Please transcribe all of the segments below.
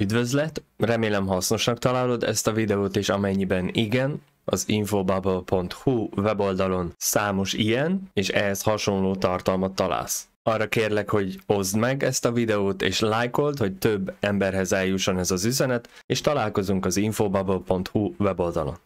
Üdvözlet, remélem hasznosnak találod ezt a videót, és amennyiben igen, az infobubble.hu weboldalon számos ilyen és ehhez hasonló tartalmat találsz. Arra kérlek, hogy oszd meg ezt a videót és lájkold, hogy több emberhez eljusson ez az üzenet, és találkozunk az infobubble.hu weboldalon.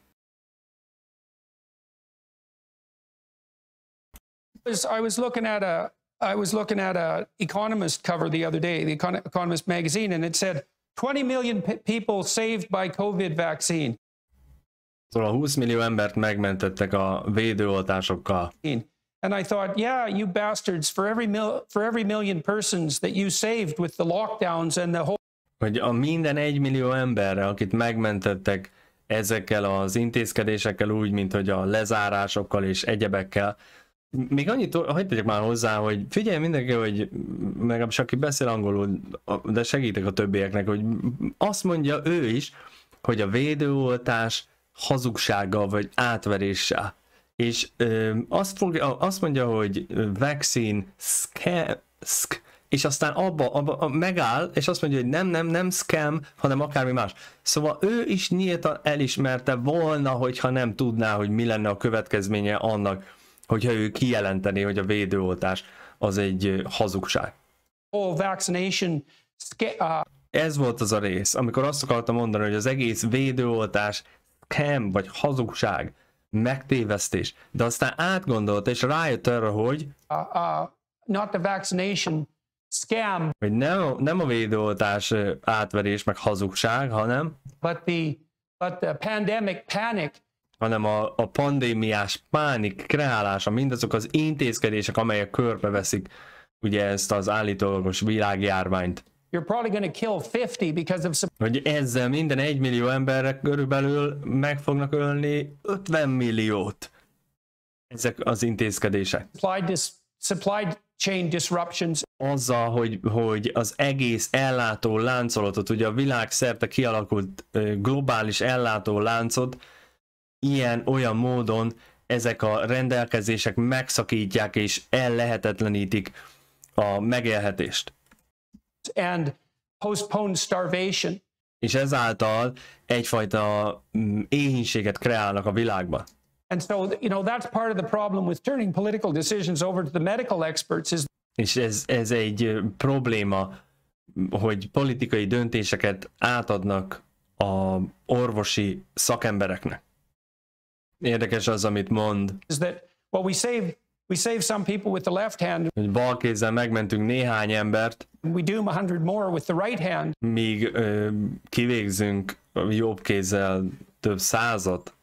I was looking at a I was looking at a Economist cover the other day, the Economist magazine, and it said 20 million people saved by COVID vaccine. Szóval 20 millió embert megmentettek a védőoltásokkal. And I thought, yeah, you bastards, for every, mil- for every million persons that you saved with the lockdowns and the whole... Hogy a minden egy millió emberre, akit megmentettek ezekkel az intézkedésekkel, úgy, mint hogy a lezárásokkal és egyebekkel, még annyit hagyd tegyek már hozzá, hogy figyelj mindenki, hogy legalábbis aki beszél angolul, de segítek a többieknek, hogy azt mondja ő is, hogy a védőoltás hazugsága vagy átverése. És ö, azt, fogja, azt mondja, hogy vaccine scam, sk, és aztán abba, abba megáll, és azt mondja, hogy nem, nem, nem scam, hanem akármi más. Szóval ő is nyíltan elismerte volna, hogyha nem tudná, hogy mi lenne a következménye annak hogyha ő kijelenteni, hogy a védőoltás az egy hazugság. Uh, Ez volt az a rész, amikor azt akartam mondani, hogy az egész védőoltás scam vagy hazugság, megtévesztés, de aztán átgondolta és rájött arra, hogy uh, uh, not the vaccination scam. Hogy nem, nem a védőoltás átverés meg hazugság, hanem but the, but the pandemic panic hanem a, a pandémiás pánik kreálása, mindazok az intézkedések, amelyek körbeveszik ugye ezt az állítólagos világjárványt. Hogy ezzel minden egymillió emberre körülbelül meg fognak ölni 50 milliót. Ezek az intézkedések. Azzal, hogy, hogy az egész ellátó láncolatot, ugye a világszerte kialakult globális ellátó láncot, ilyen, olyan módon ezek a rendelkezések megszakítják és ellehetetlenítik a megélhetést. And postponed starvation. És ezáltal egyfajta mm, éhínséget kreálnak a világban. And so, you know, that's part of the problem with turning political decisions over to the medical experts is és ez, ez egy probléma, hogy politikai döntéseket átadnak a orvosi szakembereknek. Érdekes az, amit mond. Is that what we save we save some people with the left hand. Hogy bal kézzel megmentünk néhány embert. We doom a hundred more with the right hand. Míg ö, kivégzünk jobb kézzel több százat.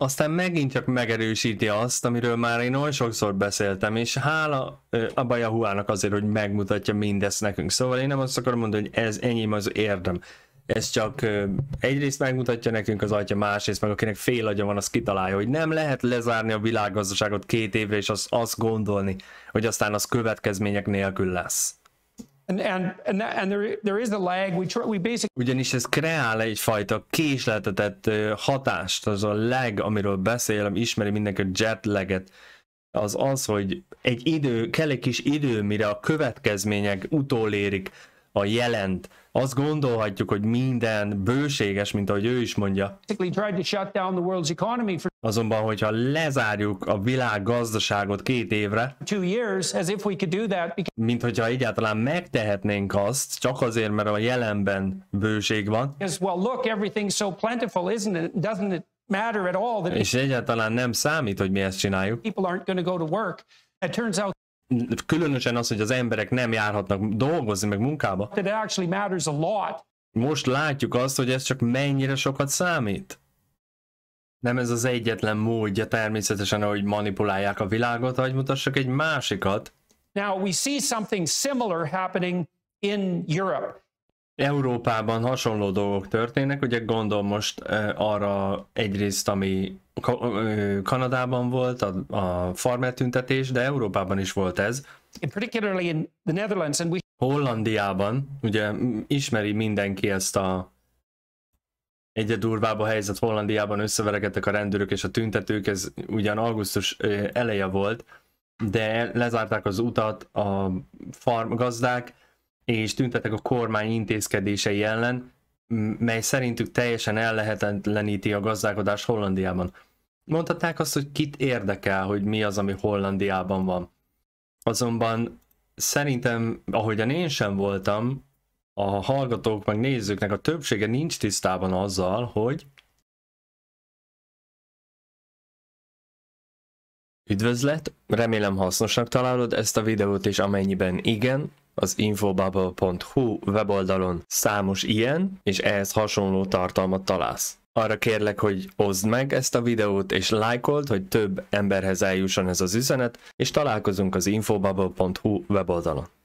Aztán megint csak megerősíti azt, amiről már én oly sokszor beszéltem, és hála a Bajahuának azért, hogy megmutatja mindezt nekünk. Szóval én nem azt akarom mondani, hogy ez enyém az érdem ez csak egyrészt megmutatja nekünk az atya, másrészt meg akinek fél agya van, az kitalálja, hogy nem lehet lezárni a világgazdaságot két évre, és az, gondolni, hogy aztán az következmények nélkül lesz. Ugyanis ez kreál egyfajta késletetett hatást, az a lag, amiről beszélem, ismeri mindenki a leget, az az, hogy egy idő, kell egy kis idő, mire a következmények utolérik, a jelent. Azt gondolhatjuk, hogy minden bőséges, mint ahogy ő is mondja. Azonban, hogyha lezárjuk a világ gazdaságot két évre, mint hogyha egyáltalán megtehetnénk azt, csak azért, mert a jelenben bőség van. És egyáltalán nem számít, hogy mi ezt csináljuk különösen az, hogy az emberek nem járhatnak dolgozni, meg munkába. Most látjuk azt, hogy ez csak mennyire sokat számít. Nem ez az egyetlen módja természetesen, ahogy manipulálják a világot, hogy mutassak egy másikat. Now we see something similar happening in Europe. Európában hasonló dolgok történnek, ugye gondolom most arra egyrészt, ami Kanadában volt, a, a farmer tüntetés, de Európában is volt ez. Hollandiában, ugye ismeri mindenki ezt a egyre durvább a helyzet Hollandiában, összeverekedtek a rendőrök és a tüntetők, ez ugyan augusztus eleje volt, de lezárták az utat a farm gazdák, és tüntetek a kormány intézkedései ellen, mely szerintük teljesen ellehetetleníti a gazdálkodás Hollandiában. Mondhatnák azt, hogy kit érdekel, hogy mi az, ami Hollandiában van. Azonban szerintem, ahogyan én sem voltam, a hallgatók meg nézőknek a többsége nincs tisztában azzal, hogy Üdvözlet, remélem hasznosnak találod ezt a videót, és amennyiben igen, az infobubble.hu weboldalon számos ilyen és ehhez hasonló tartalmat találsz. Arra kérlek, hogy oszd meg ezt a videót és lájkold, hogy több emberhez eljusson ez az üzenet, és találkozunk az infobubble.hu weboldalon.